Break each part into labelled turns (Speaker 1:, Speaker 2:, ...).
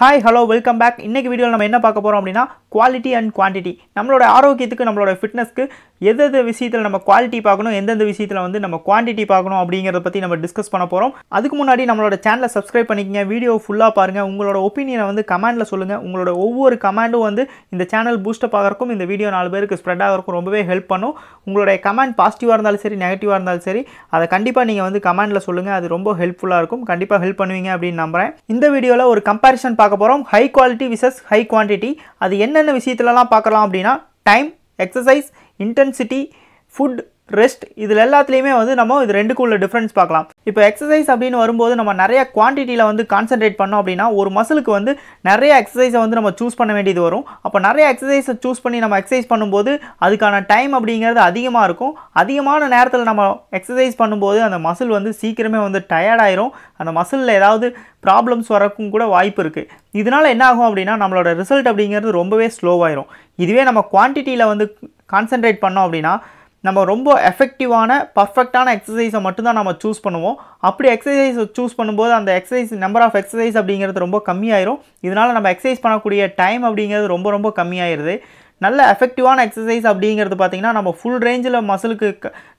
Speaker 1: hi hello welcome back இன்றைக்கி வீடியோவில் நம்ம என்ன பார்க்க போகிறோம் அப்படின்னா குவாலிட்டி அண்ட் குவான்டிட்டி நம்மளோட ஆரோக்கியத்துக்கு நம்மளோட ஃபிட்னஸ்க்கு எந்தெந்த விஷயத்தில் நம்ம குவாலிட்டி பார்க்கணும் எந்தெந்த விஷயத்தில் வந்து நம்ம குவான்டிட்டி பார்க்கணும் அப்படிங்கிறத பற்றி நம்ம டிஸ்கஸ் பண்ண போகிறோம் அதுக்கு முன்னாடி நம்மளோட சேனலை சப்ஸ்கிரைப் பண்ணிக்கங்க வீடியோ ஃபுல்லாக பாருங்கள் உங்களோட ஒப்பீனியனை வந்து கமெண்டில் சொல்லுங்கள் உங்களோட ஒவ்வொரு கமெண்டும் வந்து இந்த சேனல் பூஸ்டப் ஆகிறக்கும் இந்த வீடியோ நாலு பேருக்கு ஸ்ப்ரெட் ஆகிறக்கும் ரொம்பவே ஹெல்ப் பண்ணும் உங்களுடைய கமெண்ட் பாசிட்டிவாக இருந்தாலும் சரி நெகட்டிவாக இருந்தாலும் சரி அதை கண்டிப்பாக நீங்கள் வந்து கமெண்டில் சொல்லுங்கள் அது ரொம்ப ஹெல்ப்ஃபுல்லாக இருக்கும் கண்டிப்பாக ஹெல்ப் பண்ணுவீங்க அப்படின்னு நம்புகிறேன் இந்த வீடியோவில் ஒரு கம்பேரிசன் பார்க்க போகிறோம் high quality versus high quantity அது என்னென்ன விஷயத்துலலாம் பார்க்கலாம் அப்படின்னா time exercise intensity food rest இதில் எல்லாத்துலேயுமே வந்து நம்ம இது ரெண்டுக்குள்ள டிஃப்ரென்ஸ் பார்க்கலாம் இப்போ எக்ஸசைஸ் அப்படின்னு வரும்போது நம்ம நிறைய குவான்டிட்டியில் வந்து கான்சென்ட்ரேட் பண்ணோம் அப்படின்னா ஒரு மசிலுக்கு வந்து நிறைய எக்ஸசைஸை வந்து நம்ம சூஸ் பண்ண வேண்டியது வரும் அப்போ நிறைய எக்ஸசைஸை சூஸ் பண்ணி நம்ம எக்ஸசைஸ் பண்ணும்போது அதுக்கான டைம் அப்படிங்கிறது அதிகமாக இருக்கும் அதிகமான நேரத்தில் நம்ம எக்ஸசைஸ் பண்ணும்போது அந்த மசில் வந்து சீக்கிரமே வந்து டயர்டாயிரும் அந்த மசிலில் ஏதாவது ப்ராப்ளம்ஸ் வரக்கும் கூட வாய்ப்பு இருக்குது இதனால் என்ன ஆகும் அப்படின்னா நம்மளோட ரிசல்ட் அப்படிங்கிறது ரொம்பவே ஸ்லோவாயிரும் இதுவே நம்ம குவான்டிட்டியில் வந்து கான்சென்ட்ரேட் பண்ணோம் அப்படின்னா நம்ம ரொம்ப எஃபெக்டிவான பர்ஃபெக்டான எக்ஸசைஸை மட்டும்தான் நம்ம சூஸ் பண்ணுவோம் அப்படி எக்ஸசைஸ் சூஸ் பண்ணும்போது அந்த எக்ஸசைஸ் நம்பர் ஆஃப் எக்ஸசைஸ் அப்படிங்கிறது ரொம்ப கம்மியாயிரும் இதனால் நம்ம எக்ஸசைஸ் பண்ணக்கூடிய டைம் அப்படிங்கிறது ரொம்ப ரொம்ப கம்மியாயிருது நல்ல எஃபெக்டிவான எக்ஸசைஸ் அப்படிங்கிறது பார்த்திங்கன்னா நம்ம ஃபுல் ரேஞ்சில் மசிலுக்கு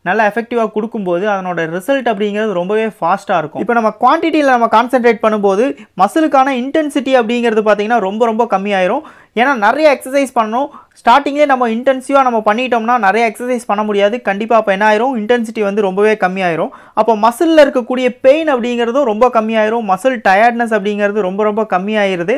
Speaker 1: நல்ல எஃபெக்டிவாக கொடுக்கும்போது அதனோட ரிசல்ட் அப்படிங்கிறது ரொம்பவே ஃபாஸ்ட்டாக இருக்கும் இப்போ நம்ம குவான்டிட்டியில் நம்ம கான்சென்ட்ரேட் பண்ணும்போது மசிலுக்கான இன்டென்சிட்டி அப்படிங்கிறது பார்த்திங்கன்னா ரொம்ப ரொம்ப கம்மியாயிரும் ஏன்னா நிறைய எக்ஸசைஸ் பண்ணணும் ஸ்டார்டிங்லேயே நம்ம இன்டென்சிவாக நம்ம பண்ணிட்டோம்னா நிறைய எக்ஸசைஸ் பண்ண முடியாது கண்டிப்பாக அப்போ என்ன ஆயிரும் இன்டென்சிட்டி வந்து ரொம்பவே கம்மியாயிரும் அப்போ மசிலில் இருக்கக்கூடிய பெயின் அப்படிங்கிறதும் ரொம்ப கம்மியாயிரும் மசில் டயர்ட்னஸ் அப்படிங்கிறது ரொம்ப ரொம்ப கம்மியாயிருது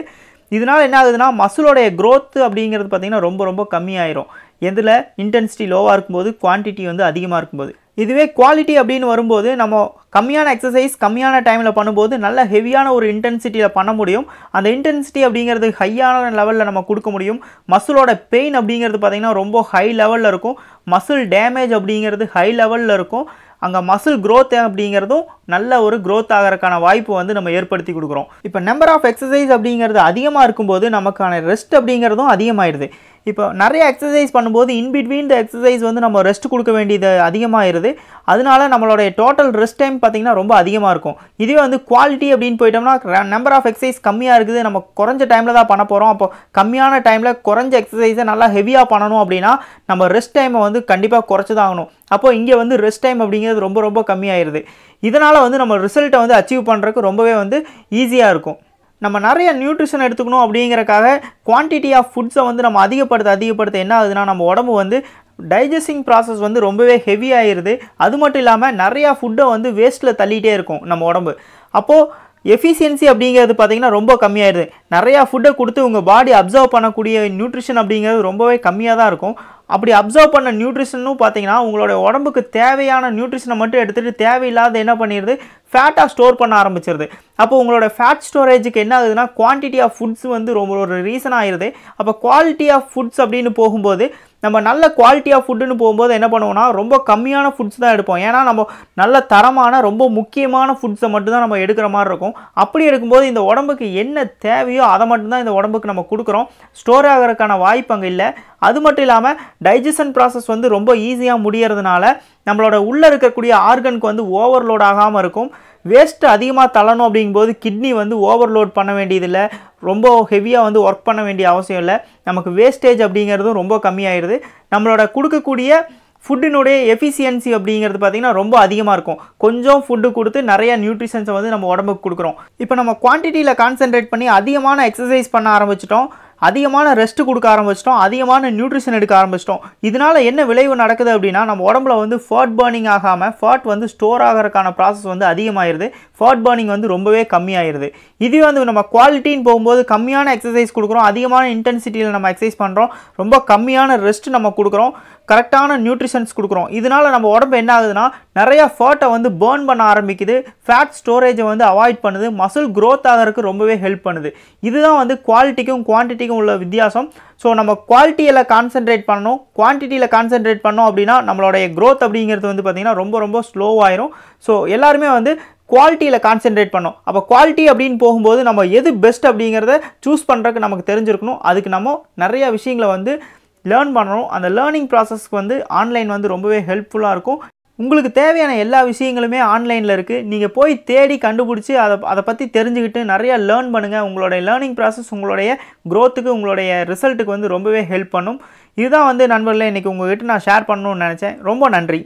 Speaker 1: இதனால் என்ன ஆகுதுன்னா மசிலோடைய க்ரோத்து அப்படிங்கிறது பார்த்திங்கன்னா ரொம்ப ரொம்ப கம்மியாயிரும் எதில் இன்டென்சிட்டி லோவாக இருக்கும்போது குவான்டிட்டி வந்து அதிகமாக இருக்கும்போது இதுவே குவாலிட்டி அப்படின்னு வரும்போது நம்ம கம்மியான எக்ஸசைஸ் கம்மியான டைமில் பண்ணும்போது நல்ல ஹெவியான ஒரு இன்டென்சிட்டியில் பண்ண முடியும் அந்த இன்டென்சிட்டி அப்படிங்கிறது ஹையான லெவலில் நம்ம கொடுக்க முடியும் மசிலோட பெயின் அப்படிங்கிறது பார்த்திங்கன்னா ரொம்ப ஹை லெவலில் இருக்கும் மசில் டேமேஜ் அப்படிங்கிறது ஹை லெவலில் இருக்கும் அங்கே மசில் க்ரோத் அப்படிங்கிறதும் நல்ல ஒரு க்ரோத் ஆகிறதுக்கான வாய்ப்பு வந்து நம்ம ஏற்படுத்தி கொடுக்குறோம் இப்போ நம்பர் ஆஃப் எக்ஸசைஸ் அப்படிங்கிறது அதிகமாக இருக்கும்போது நமக்கான ரெஸ்ட் அப்படிங்கிறதும் அதிகமாகிடுது இப்போ நிறைய எக்ஸசைஸ் பண்ணும்போது இன்பிட்வீன் த எக்ஸசைஸ் வந்து நம்ம ரெஸ்ட் கொடுக்க வேண்டியது அதிகமாகிருது அதனால நம்மளுடைய டோட்டல் ரெஸ்ட் டைம் பார்த்திங்கன்னா ரொம்ப அதிகமாக இருக்கும் இதுவே வந்து குவாலிட்டி அப்படின்னு போயிட்டோம்னா நம்பர் ஆஃப் எக்ஸசைஸ் கம்மியாக இருக்குது நம்ம குறைஞ்ச டைமில் தான் பண்ண போகிறோம் அப்போ கம்மியான டைமில் குறைஞ்ச எக்ஸசைஸை நல்லா ஹெவியாக பண்ணணும் அப்படின்னா நம்ம ரெஸ்ட் டைமை வந்து கண்டிப்பாக குறைச்சி தான் ஆகணும் அப்போது இங்கே வந்து ரெஸ்ட் டைம் அப்படிங்கிறது ரொம்ப ரொம்ப கம்மியாயிருது இதனால் வந்து நம்ம ரிசல்ட்டை வந்து அச்சீவ் பண்ணுறதுக்கு ரொம்பவே வந்து ஈஸியாக இருக்கும் நம்ம நிறைய நியூட்ரிஷன் எடுத்துக்கணும் அப்படிங்கிறக்காக குவான்டிட்டி ஆஃப் ஃபுட்ஸை வந்து நம்ம அதிகப்படுத்த அதிகப்படுத்த என்ன ஆகுதுன்னா நம்ம உடம்பு வந்து டைஜஸ்டிங் ப்ராசஸ் வந்து ரொம்பவே ஹெவி ஆயிடுது அது மட்டும் இல்லாமல் நிறையா ஃபுட்டை வந்து வேஸ்ட்டில் தள்ளிகிட்டே இருக்கும் நம்ம உடம்பு அப்போது எஃபிஷியன்சி அப்படிங்கிறது பார்த்தீங்கன்னா ரொம்ப கம்மியாயிருது நிறையா ஃபுட்டை கொடுத்து உங்கள் பாடி அப்சர்வ் பண்ணக்கூடிய நியூட்ரிஷன் அப்படிங்கிறது ரொம்பவே கம்மியாக தான் இருக்கும் அப்படி அப்சர்வ் பண்ண நியூட்ரிஷனும் பார்த்தீங்கன்னா உங்களோட உடம்புக்கு தேவையான நியூட்ரிஷனை மட்டும் எடுத்துகிட்டு தேவையில்லாத என்ன பண்ணிடுது ஃபேட்டாக ஸ்டோர் பண்ண ஆரம்பிச்சிருது அப்போ உங்களோட ஃபேட் ஸ்டோரேஜுக்கு என்ன ஆகுதுன்னா குவான்டிட்டி ஆஃப் ஃபுட்ஸ் வந்து ரொம்ப ஒரு ரீசன் ஆயிடுது அப்போ குவாலிட்டி ஆஃப் ஃபுட்ஸ் அப்படின்னு போகும்போது நம்ம நல்ல குவாலிட்டியாக ஃபுட்டுன்னு போகும்போது என்ன பண்ணுவோம்னா ரொம்ப கம்மியான ஃபுட்ஸ் தான் எடுப்போம் ஏன்னா நம்ம நல்ல தரமான ரொம்ப முக்கியமான ஃபுட்ஸை மட்டும்தான் நம்ம எடுக்கிற மாதிரி இருக்கும் அப்படி இருக்கும்போது இந்த உடம்புக்கு என்ன தேவையோ அதை மட்டும்தான் இந்த உடம்புக்கு நம்ம கொடுக்குறோம் ஸ்டோர் ஆகிறதுக்கான வாய்ப்பு அங்கே இல்லை அது மட்டும் இல்லாமல் டைஜஷன் ப்ராசஸ் வந்து ரொம்ப ஈஸியாக முடியறதுனால நம்மளோட உள்ளே இருக்கக்கூடிய ஆர்கனுக்கு வந்து ஓவர்லோட் ஆகாமல் இருக்கும் வேஸ்ட்டு அதிகமாக தள்ளணும் அப்படிங்கும்போது கிட்னி வந்து ஓவர்லோட் பண்ண வேண்டியதில்லை ரொம்ப ஹெவியாக வந்து ஒர்க் பண்ண வேண்டிய அவசியம் இல்லை நமக்கு வேஸ்டேஜ் அப்படிங்கிறதும் ரொம்ப கம்மியாயிடுது நம்மளோட கொடுக்கக்கூடிய ஃபுட்டினுடைய எஃபிஷியன்சி அப்படிங்கிறது பார்த்திங்கன்னா ரொம்ப அதிகமாக இருக்கும் கொஞ்சம் ஃபுட்டு கொடுத்து நிறையா நியூட்ரிஷன்ஸை வந்து நம்ம உடம்புக்கு கொடுக்குறோம் இப்போ நம்ம குவான்டிட்டியில் கான்சென்ட்ரேட் பண்ணி அதிகமான எக்ஸசைஸ் பண்ண ஆரம்பிச்சிட்டோம் அதிகமான ரெஸ்ட்டு கொடுக்க ஆரம்பிச்சிட்டோம் அதிகமான நியூட்ரிஷன் எடுக்க ஆரம்பிச்சிட்டோம் இதனால் என்ன விளைவு நடக்குது அப்படின்னா நம்ம உடம்புல வந்து ஃபேட் பர்னிங் ஆகாமல் ஃபேட் வந்து ஸ்டோர் ஆகிறதுக்கான ப்ராசஸ் வந்து அதிகமாகிடுது ஃபேட் பர்னிங் வந்து ரொம்பவே கம்மியாயிருது இதுவே வந்து நம்ம குவாலிட்டின்னு போகும்போது கம்மியான எக்ஸசைஸ் கொடுக்குறோம் அதிகமான இன்டென்சிட்டியில் நம்ம எக்ஸசைஸ் பண்ணுறோம் ரொம்ப கம்மியான ரெஸ்ட் நம்ம கொடுக்குறோம் கரெக்டான நியூட்ரிஷன்ஸ் கொடுக்குறோம் இதனால் நம்ம உடம்பு என்ன ஆகுதுன்னா நிறையா ஃபேட்டை வந்து பேர்ன் பண்ண ஆரம்பிக்குது ஃபேட் ஸ்டோரேஜை வந்து அவாய்ட் பண்ணுது மசில் க்ரோத் ஆகிறதுக்கு ரொம்பவே ஹெல்ப் பண்ணுது இதுதான் வந்து குவாலிட்டிக்கும் குவான்டிட்டிக்கும் உள்ள வித்தியாசம் ஸோ நம்ம குவாலிட்டியில் கான்சென்ட்ரேட் பண்ணணும் குவான்டிட்டியில் கான்சென்ட்ரேட் பண்ணோம் அப்படின்னா நம்மளுடைய க்ரோத் அப்படிங்கிறது வந்து பார்த்திங்கன்னா ரொம்ப ரொம்ப ஸ்லோவாயிரும் ஸோ எல்லாருமே வந்து குவாலிட்டியில் கான்சென்ட்ரேட் பண்ணோம் அப்போ குவாலிட்டி அப்படின்னு போகும்போது நம்ம எது பெஸ்ட் அப்படிங்கிறத சூஸ் பண்ணுறதுக்கு நமக்கு தெரிஞ்சிருக்கணும் அதுக்கு நம்ம நிறையா விஷயங்களை வந்து லேர்ன் பண்ணுறோம் அந்த லேர்னிங் ப்ராசஸ்க்கு வந்து ஆன்லைன் வந்து ரொம்பவே ஹெல்ப்ஃபுல்லாக இருக்கும் உங்களுக்கு தேவையான எல்லா விஷயங்களுமே ஆன்லைனில் இருக்குது நீங்கள் போய் தேடி கண்டுபிடிச்சி அதை அதை பற்றி தெரிஞ்சுக்கிட்டு நிறையா லேர்ன் பண்ணுங்கள் உங்களுடைய லேர்னிங் ப்ராசஸ் உங்களுடைய க்ரோத்துக்கு உங்களுடைய ரிசல்ட்டுக்கு வந்து ரொம்பவே ஹெல்ப் பண்ணும் இதுதான் வந்து நண்பர்களே இன்றைக்கி உங்கள்கிட்ட நான் ஷேர் பண்ணணும்னு நினச்சேன் ரொம்ப நன்றி